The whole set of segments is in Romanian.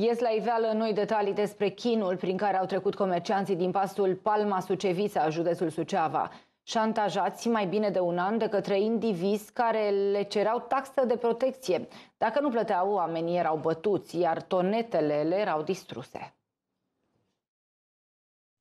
Ies la iveală noi detalii despre chinul prin care au trecut comercianții din pasul Palma Sucevița, județul Suceava, șantajați mai bine de un an de către indivizi care le cereau taxă de protecție. Dacă nu plăteau, oamenii erau bătuți, iar tonetele le erau distruse.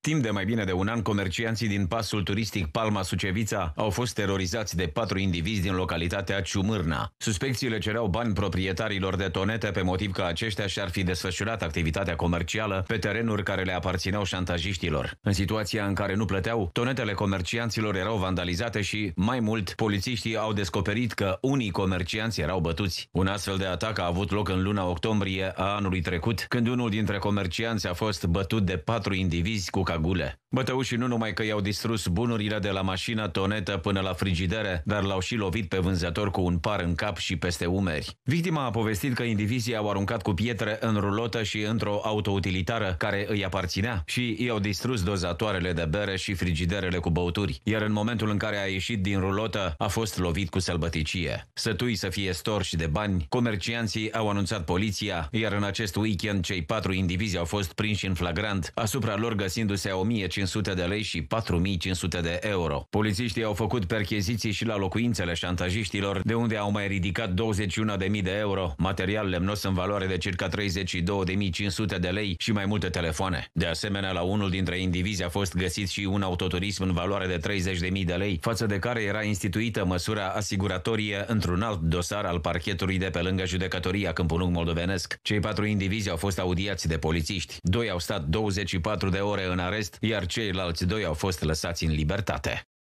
Timp de mai bine de un an, comercianții din pasul turistic Palma Sucevița au fost terorizați de patru indivizi din localitatea Ciumârna. Suspecții le cereau bani proprietarilor de tonete pe motiv că aceștia și-ar fi desfășurat activitatea comercială pe terenuri care le aparțineau șantajiștilor. În situația în care nu plăteau, tonetele comercianților erau vandalizate și, mai mult, polițiștii au descoperit că unii comercianți erau bătuți. Un astfel de atac a avut loc în luna octombrie a anului trecut, când unul dintre comercianți a fost bătut de patru indivizi cu gule. Bătăușii nu numai că i-au distrus bunurile de la mașină, tonetă până la frigidere, dar l-au și lovit pe vânzător cu un par în cap și peste umeri. Victima a povestit că indivizii au aruncat cu pietre în rulotă și într-o autoutilitară care îi aparținea și i-au distrus dozatoarele de bere și frigiderele cu băuturi, iar în momentul în care a ieșit din rulotă a fost lovit cu sălbăticie. Sătui să fie storși de bani, comercianții au anunțat poliția, iar în acest weekend cei patru indivizi au fost prinși în flagrant, asupra lor găsindu-se diverse 1500 de lei și 4500 de euro. Polițiștii au făcut percheziții și la locuințele șantajiștilor, de unde au mai ridicat 21.000 de euro, material lemnos în valoare de circa 32.500 de lei și mai multe telefoane. De asemenea, la unul dintre indivizi a fost găsit și un autoturism în valoare de 30.000 de lei, față de care era instituită măsura asiguratorie într-un alt dosar al parchetului de pe lângă judecătoria Câmpulung Moldovenesc. Cei patru indivizi au fost audiați de polițiști. Doi au stat 24 de ore în arest, iar ceilalți doi au fost lăsați în libertate.